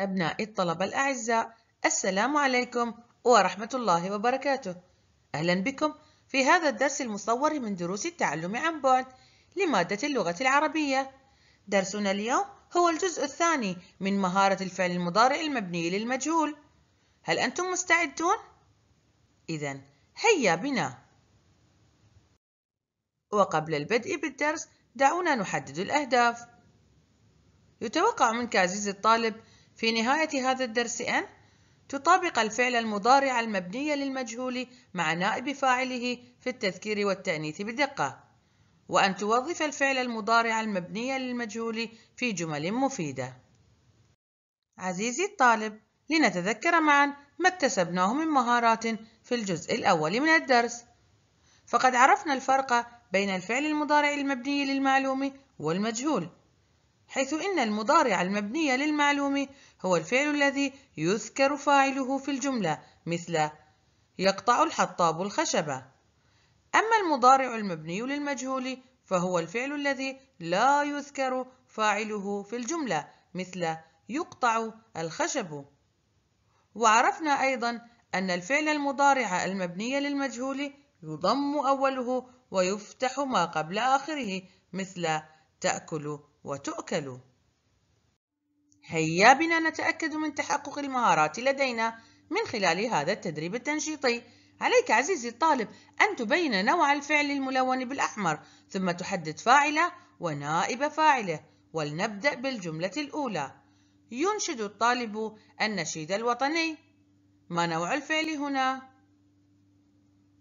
أبنائي الطلبة الأعزاء السلام عليكم ورحمة الله وبركاته أهلا بكم في هذا الدرس المصور من دروس التعلم عن بعد لمادة اللغة العربية درسنا اليوم هو الجزء الثاني من مهارة الفعل المضارع المبني للمجهول هل أنتم مستعدون؟ إذا هيا بنا وقبل البدء بالدرس دعونا نحدد الأهداف يتوقع منك عزيزي الطالب في نهاية هذا الدرس أن تطابق الفعل المضارع المبني للمجهول مع نائب فاعله في التذكير والتأنيث بدقة وأن توظف الفعل المضارع المبني للمجهول في جمل مفيدة عزيزي الطالب لنتذكر معا ما اكتسبناه من مهارات في الجزء الأول من الدرس فقد عرفنا الفرق بين الفعل المضارع المبني للمعلوم والمجهول حيث إن المضارع المبني للمعلوم هو الفعل الذي يذكر فاعله في الجملة مثل يقطع الحطاب الخشبة أما المضارع المبني للمجهول فهو الفعل الذي لا يذكر فاعله في الجملة مثل يقطع الخشب وعرفنا أيضا أن الفعل المضارع المبني للمجهول يضم أوله ويفتح ما قبل آخره مثل تأكل وتؤكل هيا بنا نتأكد من تحقق المهارات لدينا من خلال هذا التدريب التنشيطي عليك عزيزي الطالب أن تبين نوع الفعل الملون بالأحمر ثم تحدد فاعله ونائب فاعله ولنبدأ بالجملة الأولى ينشد الطالب النشيد الوطني ما نوع الفعل هنا؟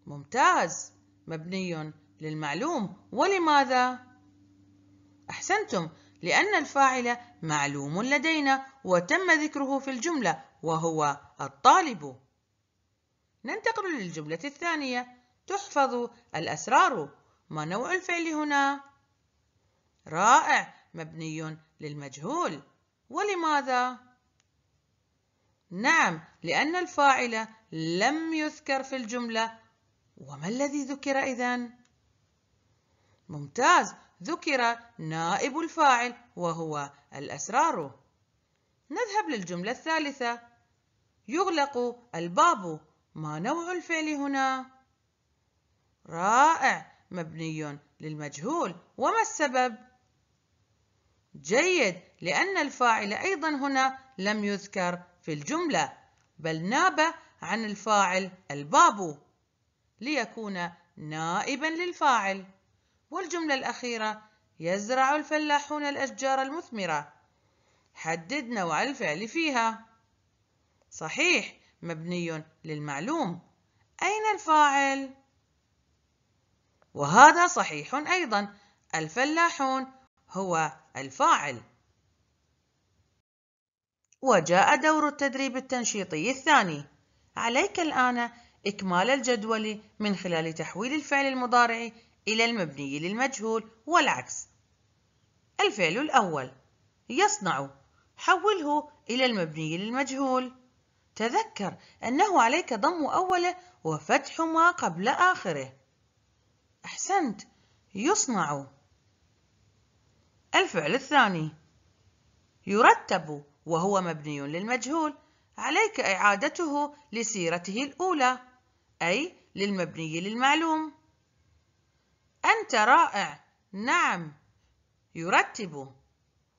ممتاز مبني للمعلوم ولماذا؟ أحسنتم لأن الفاعل معلوم لدينا وتم ذكره في الجملة وهو الطالب ننتقل للجملة الثانية تحفظ الأسرار ما نوع الفعل هنا؟ رائع مبني للمجهول ولماذا؟ نعم لأن الفاعل لم يذكر في الجملة وما الذي ذكر إذن؟ ممتاز ذكر نائب الفاعل وهو الأسرار نذهب للجملة الثالثة يغلق الباب ما نوع الفعل هنا؟ رائع مبني للمجهول وما السبب؟ جيد لأن الفاعل أيضا هنا لم يذكر في الجملة بل ناب عن الفاعل الباب ليكون نائبا للفاعل والجملة الأخيرة يزرع الفلاحون الأشجار المثمرة حدد نوع الفعل فيها صحيح مبني للمعلوم أين الفاعل؟ وهذا صحيح أيضا الفلاحون هو الفاعل وجاء دور التدريب التنشيطي الثاني عليك الآن إكمال الجدول من خلال تحويل الفعل المضارع إلى المبني للمجهول والعكس الفعل الأول يصنع حوله إلى المبني للمجهول تذكر أنه عليك ضم أوله وفتح ما قبل آخره أحسنت يصنع الفعل الثاني يرتب وهو مبني للمجهول عليك إعادته لسيرته الأولى أي للمبني للمعلوم أنت رائع نعم يرتب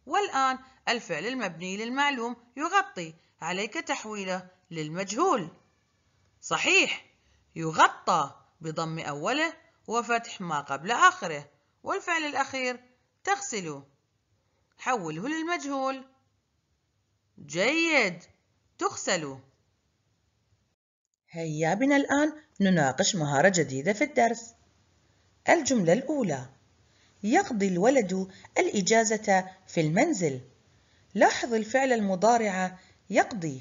والآن الفعل المبني للمعلوم يغطي عليك تحويله للمجهول صحيح يغطى بضم أوله وفتح ما قبل آخره والفعل الأخير تغسل حوله للمجهول جيد تغسل هيا بنا الآن نناقش مهارة جديدة في الدرس الجملة الأولى يقضي الولد الإجازة في المنزل لاحظ الفعل المضارع يقضي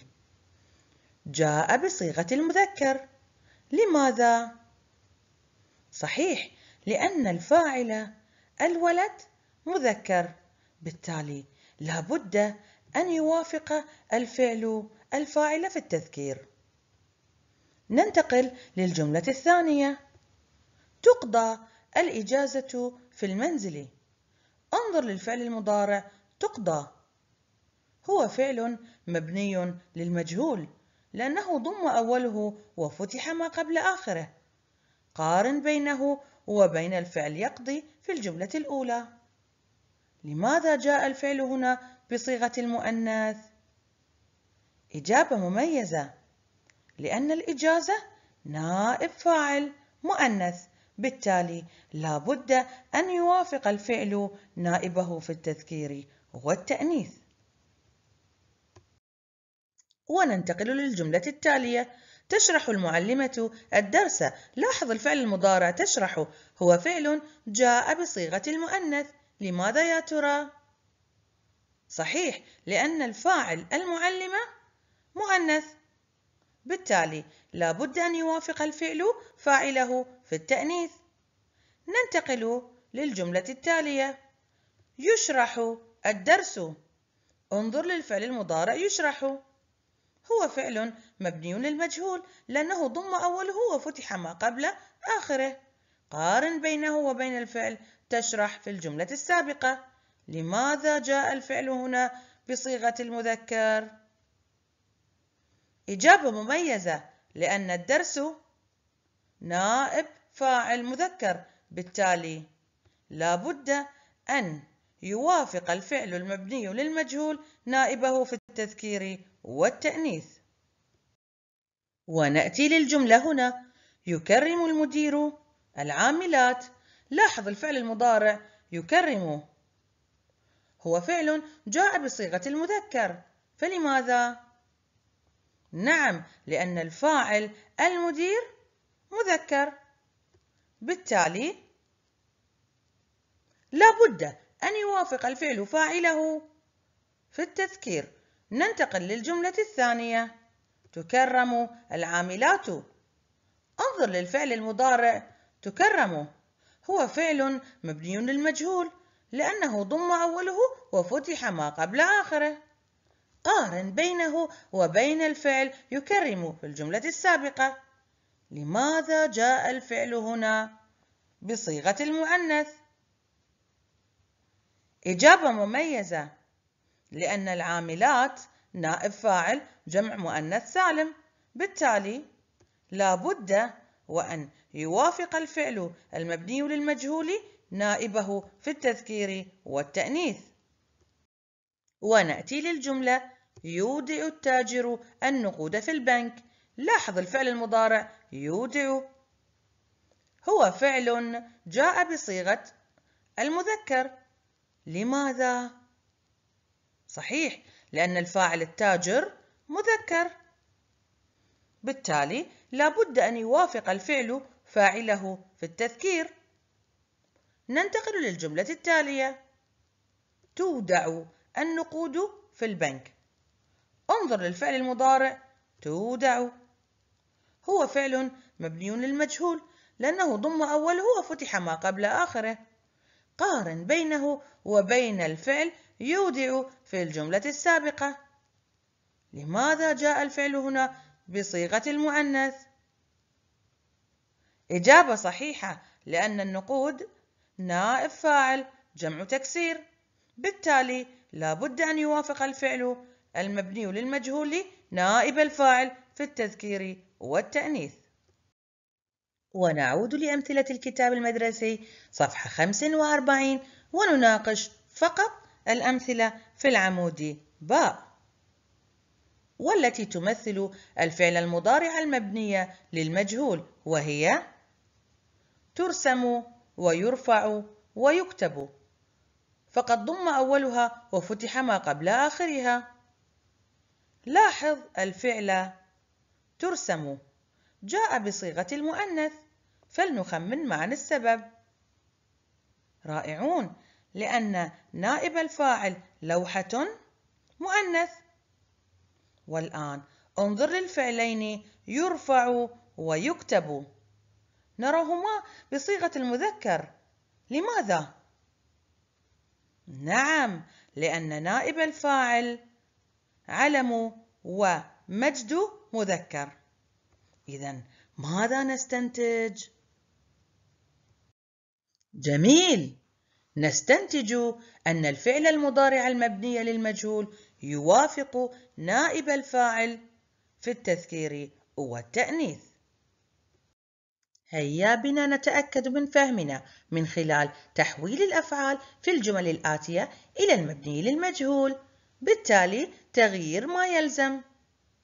جاء بصيغة المذكر لماذا؟ صحيح لأن الفاعل الولد مذكر بالتالي لابد أن يوافق الفعل الفاعل في التذكير ننتقل للجملة الثانية تقضى الإجازة في المنزل انظر للفعل المضارع تقضى هو فعل مبني للمجهول لأنه ضم أوله وفتح ما قبل آخره قارن بينه وبين الفعل يقضي في الجملة الأولى لماذا جاء الفعل هنا بصيغة المؤنث؟ إجابة مميزة لأن الإجازة نائب فاعل مؤنث بالتالي لا بد أن يوافق الفعل نائبه في التذكير والتأنيث وننتقل للجملة التالية تشرح المعلمة الدرس لاحظ الفعل المضارع تشرح هو فعل جاء بصيغة المؤنث لماذا يا ترى؟ صحيح لأن الفاعل المعلمة مؤنث بالتالي لا بد أن يوافق الفعل فاعله في التأنيث ننتقل للجملة التالية يشرح الدرس انظر للفعل المضارع يشرح هو فعل مبني للمجهول لأنه ضم أوله وفتح ما قبل آخره قارن بينه وبين الفعل تشرح في الجملة السابقة لماذا جاء الفعل هنا بصيغة المذكر؟ إجابة مميزة لأن الدرس نائب فاعل مذكر بالتالي لابد أن يوافق الفعل المبني للمجهول نائبه في التذكير والتأنيث ونأتي للجملة هنا يكرم المدير العاملات لاحظ الفعل المضارع يكرم هو فعل جاء بصيغة المذكر فلماذا؟ نعم لأن الفاعل المدير مذكر بالتالي لابد أن يوافق الفعل فاعله في التذكير ننتقل للجملة الثانية تكرم العاملات انظر للفعل المضارع تكرم هو فعل مبني للمجهول لأنه ضم أوله وفتح ما قبل آخره قارن بينه وبين الفعل يكرم في الجملة السابقة لماذا جاء الفعل هنا بصيغة المؤنث؟ إجابة مميزة لأن العاملات نائب فاعل جمع مؤنث سالم بالتالي لابد وأن يوافق الفعل المبني للمجهول نائبه في التذكير والتأنيث ونأتي للجملة يودئ التاجر النقود في البنك لاحظ الفعل المضارع يودع هو فعل جاء بصيغة المذكر لماذا؟ صحيح لأن الفاعل التاجر مذكر بالتالي لابد أن يوافق الفعل فاعله في التذكير ننتقل للجملة التالية تودع النقود في البنك انظر للفعل المضارع تودع هو فعل مبني للمجهول لأنه ضم أوله وفتح ما قبل آخره قارن بينه وبين الفعل يودع في الجملة السابقة لماذا جاء الفعل هنا بصيغة المؤنث؟ إجابة صحيحة لأن النقود نائب فاعل جمع تكسير بالتالي لا بد أن يوافق الفعل المبني للمجهول نائب الفاعل في التذكير والتأنيث ونعود لأمثلة الكتاب المدرسي صفحة 45 ونناقش فقط الأمثلة في العمود باء والتي تمثل الفعل المضارع المبنية للمجهول وهي ترسم ويرفع ويكتب فقد ضم أولها وفتح ما قبل آخرها لاحظ الفعل ترسم جاء بصيغة المؤنث فلنخمن معا السبب رائعون لأن نائب الفاعل لوحة مؤنث والآن انظر للفعلين يرفع ويكتب نراهما بصيغة المذكر لماذا؟ نعم لأن نائب الفاعل علم ومجد مذكر إذا ماذا نستنتج؟ جميل نستنتج أن الفعل المضارع المبني للمجهول يوافق نائب الفاعل في التذكير والتأنيث هيا بنا نتأكد من فهمنا من خلال تحويل الأفعال في الجمل الآتية إلى المبني للمجهول بالتالي تغيير ما يلزم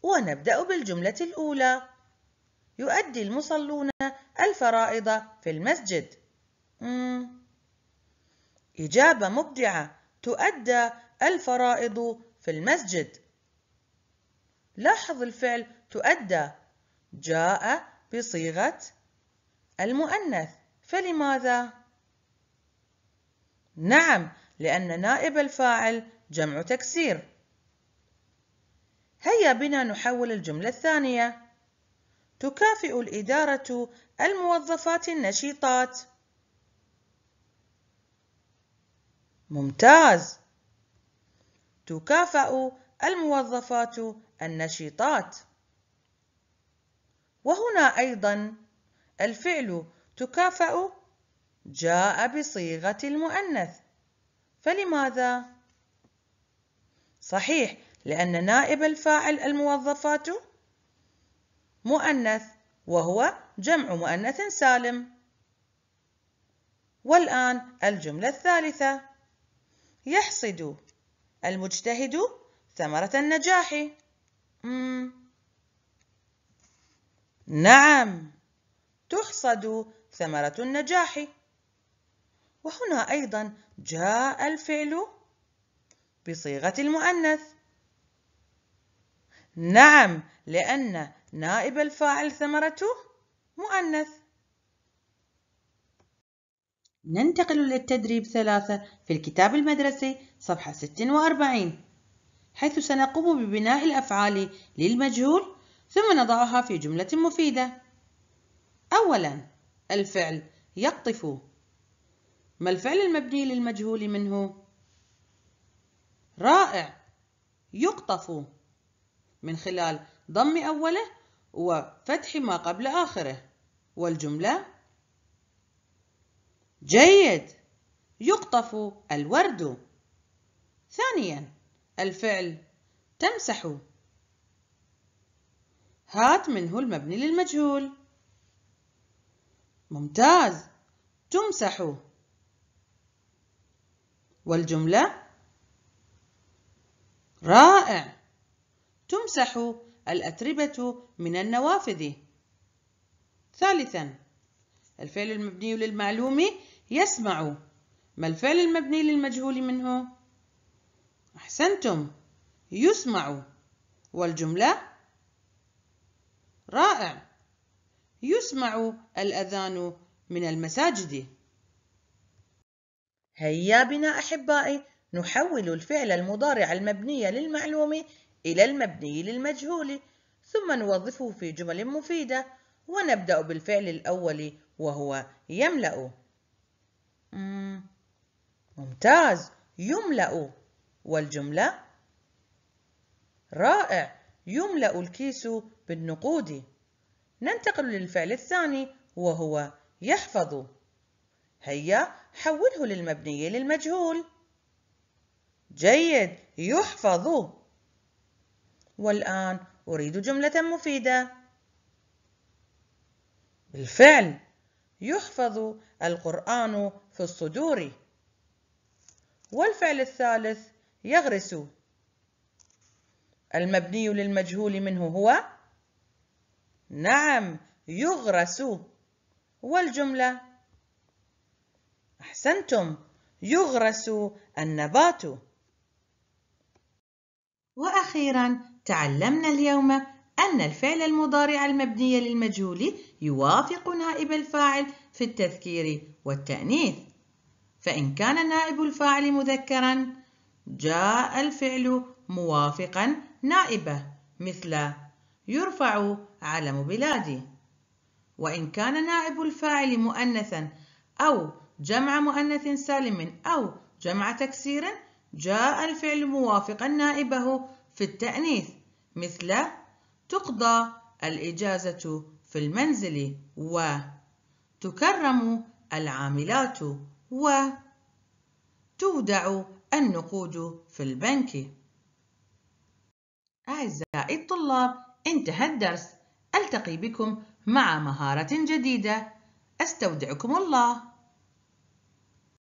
ونبدأ بالجملة الأولى يؤدي المصلون الفرائض في المسجد مم. إجابة مبدعة تؤدى الفرائض في المسجد لاحظ الفعل تؤدى جاء بصيغة المؤنث فلماذا؟ نعم لأن نائب الفاعل جمع تكسير هيا بنا نحول الجملة الثانية تكافئ الإدارة الموظفات النشيطات ممتاز تكافأ الموظفات النشيطات وهنا أيضا الفعل تكافأ جاء بصيغة المؤنث فلماذا؟ صحيح لأن نائب الفاعل الموظفات مؤنث وهو جمع مؤنث سالم والآن الجملة الثالثة يحصد المجتهد ثمرة النجاح نعم تحصد ثمرة النجاح وهنا أيضا جاء الفعل بصيغة المؤنث نعم لأن نائب الفاعل ثمرته مؤنث ننتقل للتدريب ثلاثة في الكتاب المدرسي صفحة 46 حيث سنقوم ببناء الأفعال للمجهول ثم نضعها في جملة مفيدة أولا الفعل يقطف ما الفعل المبني للمجهول منه؟ رائع يقطف من خلال ضم أوله وفتح ما قبل آخره والجملة جيد يقطف الورد ثانيا الفعل تمسح هات منه المبني للمجهول ممتاز تمسح والجملة رائع تمسح الأتربة من النوافذ ثالثا الفعل المبني للمعلوم يسمع ما الفعل المبني للمجهول منه أحسنتم يسمع والجملة رائع يسمع الأذان من المساجد هيا بنا أحبائي نحول الفعل المضارع المبني للمعلوم إلى المبني للمجهول ثم نوظفه في جمل مفيدة ونبدأ بالفعل الأول وهو يملأ ممتاز يملأ والجملة رائع يملأ الكيس بالنقود ننتقل للفعل الثاني وهو يحفظ هيا حوله للمبني للمجهول جيد يحفظ والآن أريد جملة مفيدة بالفعل يحفظ القرآن في الصدور والفعل الثالث يغرس المبني للمجهول منه هو نعم يغرس والجملة أحسنتم يغرس النبات وأخيرا تعلمنا اليوم أن الفعل المضارع المبني للمجهول يوافق نائب الفاعل في التذكير والتأنيث فإن كان نائب الفاعل مذكرا جاء الفعل موافقا نائبه مثل يرفع علم بلادي وإن كان نائب الفاعل مؤنثا أو جمع مؤنث سالم أو جمع تكسير جاء الفعل موافقا نائبه في التأنيث مثل تقضى الإجازة في المنزل و تكرم العاملات و تودع النقود في البنك أعزائي الطلاب انتهى الدرس ألتقي بكم مع مهارة جديدة أستودعكم الله